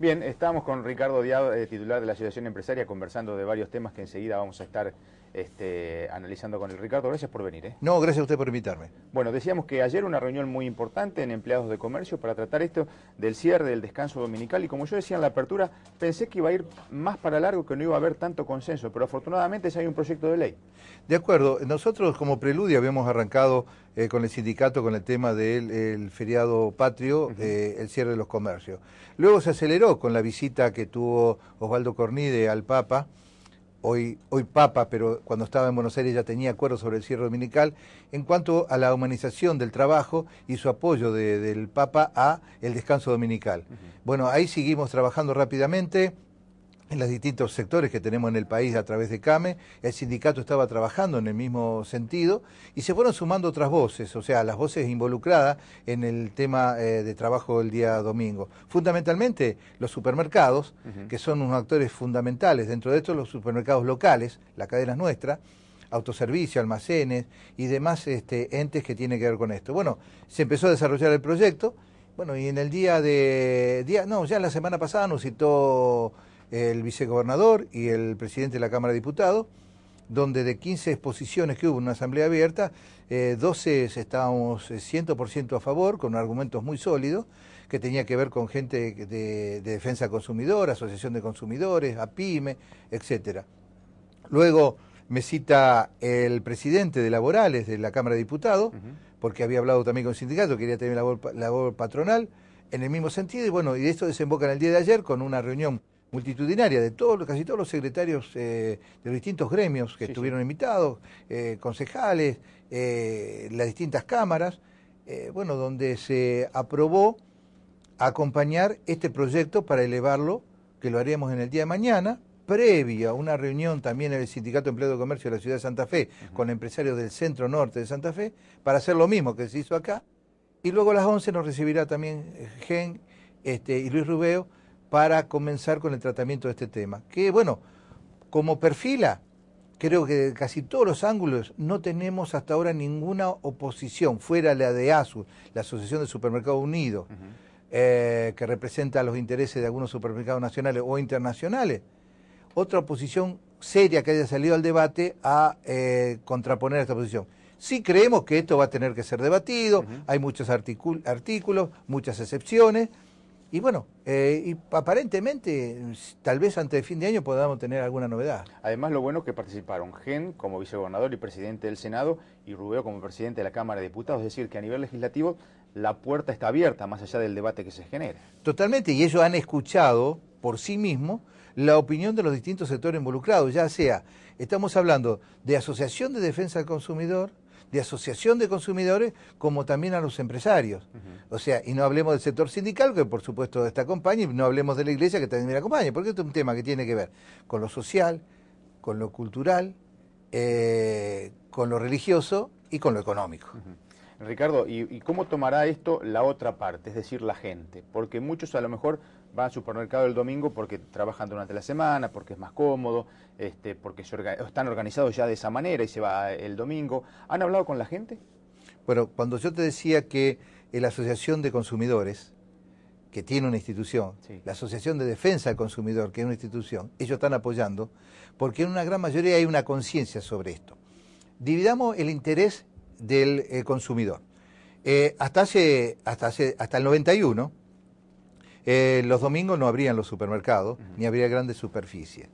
Bien, estamos con Ricardo Diab, eh, titular de la Asociación Empresaria, conversando de varios temas que enseguida vamos a estar este, analizando con el Ricardo. Gracias por venir. ¿eh? No, gracias a usted por invitarme. Bueno, decíamos que ayer una reunión muy importante en empleados de comercio para tratar esto del cierre, del descanso dominical. Y como yo decía en la apertura, pensé que iba a ir más para largo, que no iba a haber tanto consenso. Pero afortunadamente ya hay un proyecto de ley. De acuerdo. Nosotros como preludio habíamos arrancado eh, con el sindicato con el tema del feriado patrio, del eh, el cierre de los comercios. Luego se aceleró con la visita que tuvo Osvaldo Cornide al Papa hoy, hoy Papa, pero cuando estaba en Buenos Aires ya tenía acuerdo sobre el cierre dominical, en cuanto a la humanización del trabajo y su apoyo del Papa a el descanso dominical. Bueno, ahí seguimos trabajando rápidamente en los distintos sectores que tenemos en el país a través de CAME, el sindicato estaba trabajando en el mismo sentido y se fueron sumando otras voces, o sea, las voces involucradas en el tema eh, de trabajo del día domingo. Fundamentalmente los supermercados, que son unos actores fundamentales, dentro de estos los supermercados locales, la cadena es nuestra, autoservicio, almacenes y demás este, entes que tienen que ver con esto. Bueno, se empezó a desarrollar el proyecto, bueno, y en el día de... Día, no, ya la semana pasada nos citó el vicegobernador y el presidente de la Cámara de Diputados, donde de 15 exposiciones que hubo en una asamblea abierta, 12 eh, estábamos 100% eh, a favor, con argumentos muy sólidos, que tenía que ver con gente de, defensa consumidora, asociación de consumidores, APIME, etcétera. Luego me cita el presidente de Laborales de la Cámara de Diputados, porque había hablado también con el sindicato, quería tener labor, labor patronal, en el mismo sentido, y bueno, y esto desemboca en el día de ayer con una reunión multitudinaria de todos, casi todos los secretarios eh, de los distintos gremios que estuvieron invitados, eh, concejales, eh, las distintas cámaras, bueno, donde se aprobó acompañar este proyecto para elevarlo, que lo haríamos en el día de mañana, previa a una reunión también en el Sindicato de Empleo de Comercio de la Ciudad de Santa Fe, con empresarios del centro norte de Santa Fe, para hacer lo mismo que se hizo acá. Y luego a las 11 nos recibirá también Gen este, y Luis Rubeo para comenzar con el tratamiento de este tema. Que bueno, como perfila, creo que de casi todos los ángulos no tenemos hasta ahora ninguna oposición, fuera la de ASUS, la Asociación de Supermercados Unidos, eh, que representa los intereses de algunos supermercados nacionales o internacionales. Otra oposición seria que haya salido al debate a eh, contraponer esta posición. Sí creemos que esto va a tener que ser debatido, hay muchos artículos, muchas excepciones, y bueno, eh, y aparentemente, tal vez antes de fin de año podamos tener alguna novedad. Además, lo bueno es que participaron Gen como vicegobernador y presidente del Senado y Rubio como presidente de la Cámara de Diputados, es decir, que a nivel legislativo la puerta está abierta, más allá del debate que se genera. Totalmente, y ellos han escuchado por sí mismos la opinión de los distintos sectores involucrados, ya sea, estamos hablando de Asociación de Defensa del Consumidor, de asociación de consumidores como también a los empresarios. O sea, y no hablemos del sector sindical, que por supuesto está acompaña, y no hablemos de la iglesia que también acompaña, porque es un tema que tiene que ver con lo social, con lo cultural, eh, con lo religioso y con lo económico. Ricardo, ¿y cómo tomará esto la otra parte, es decir, la gente? Porque muchos a lo mejor Va al supermercado el domingo porque trabajan durante la semana, porque es más cómodo, este, porque están organizados ya de esa manera y se va el domingo. ¿Han hablado con la gente? Bueno, cuando yo te decía que eh, la Asociación de Consumidores, que tiene una institución, la Asociación de Defensa del Consumidor, que es una institución, ellos están apoyando, porque en una gran mayoría hay una conciencia sobre esto. Dividamos el interés del eh, consumidor. Eh, hasta, hace, hasta, hasta el 91, eh, los domingos no abrían los supermercados, ni habría grandes superficies.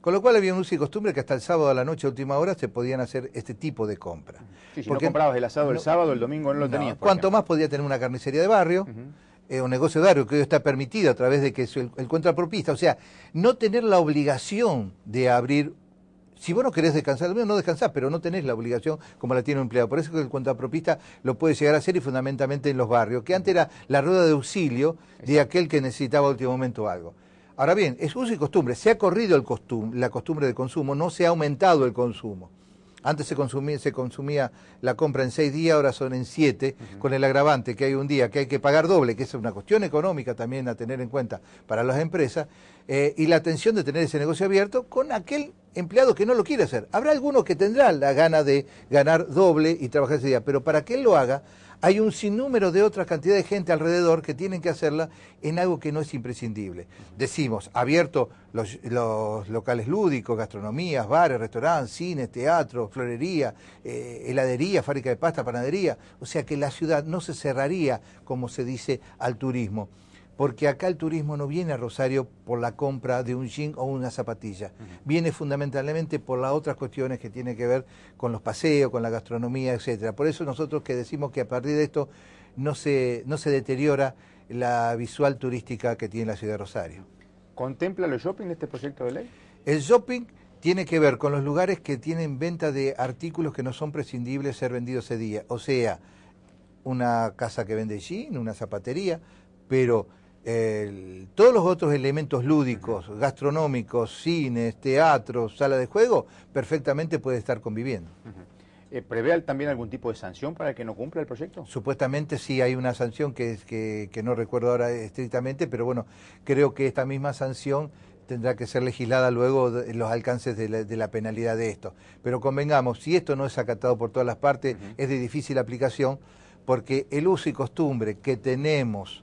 Con lo cual había un uso y costumbre que hasta el sábado a la noche, a última hora, se podían hacer este tipo de compras. si no comprabas el asado el sábado, el domingo no lo tenías. Cuanto más podía tener una carnicería de barrio, eh, un negocio de barrio que hoy está permitido a través de que es encuentra el, contrapropista. O sea, no tener la obligación de abrir si vos no querés descansar, no descansás, pero no tenés la obligación como la tiene un empleado. Por eso que el cuentapropista lo puede llegar a hacer y fundamentalmente en los barrios, que antes era la rueda de auxilio de aquel que necesitaba último momento algo. Ahora bien, es uso y costumbre. Se ha corrido el la costumbre de consumo, no se ha aumentado el consumo. Antes se consumía, la compra en seis días, ahora son en siete, con el agravante que hay un día que hay que pagar doble, que es una cuestión económica también a tener en cuenta para las empresas, eh, y la atención de tener ese negocio abierto con aquel empleado que no lo quiere hacer. Habrá algunos que tendrán la gana de ganar doble y trabajar ese día, pero para que él lo haga, hay un sinnúmero de otra cantidad de gente alrededor que tienen que hacerla en algo que no es imprescindible. Decimos, abierto los, locales lúdicos, gastronomías, bares, restaurantes, cines, teatro, florería, eh, heladería, fábrica de pasta, panadería. O sea que la ciudad no se cerraría, como se dice, al turismo porque acá el turismo no viene a Rosario por la compra de un jean o una zapatilla, viene fundamentalmente por las otras cuestiones que tienen que ver con los paseos, con la gastronomía, etcétera. Por eso nosotros que decimos que a partir de esto no se, no se deteriora la visual turística que tiene la ciudad de Rosario. ¿Contempla el shopping este proyecto de ley? El shopping tiene que ver con los lugares que tienen venta de artículos que no son prescindibles ser vendidos ese día. O sea, una casa que vende jean, una zapatería, pero todos los otros elementos lúdicos, gastronómicos, cines, teatros, sala de juego, perfectamente puede estar conviviendo. Eh, también algún tipo de sanción para el que no cumpla el proyecto? Supuestamente sí hay una sanción que, que no recuerdo ahora estrictamente, pero bueno, creo que esta misma sanción tendrá que ser legislada luego en los alcances de la, penalidad de esto. Pero convengamos, si esto no es acatado por todas las partes, es de difícil aplicación, porque el uso y costumbre que tenemos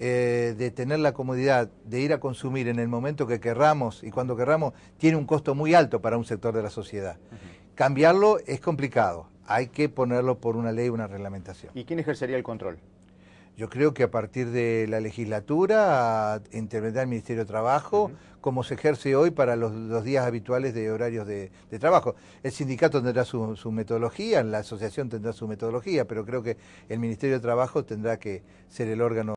eh, de tener la comodidad de ir a consumir en el momento que querramos y cuando querramos, tiene un costo muy alto para un sector de la sociedad. Cambiarlo es complicado, hay que ponerlo por una ley, una reglamentación. ¿Y quién ejercería el control? Yo creo que a partir de la legislatura intervendrá el Ministerio de Trabajo, como se ejerce hoy para los, dos días habituales de horarios de, trabajo. El sindicato tendrá su, metodología, la asociación tendrá su metodología, pero creo que el Ministerio de Trabajo tendrá que ser el órgano.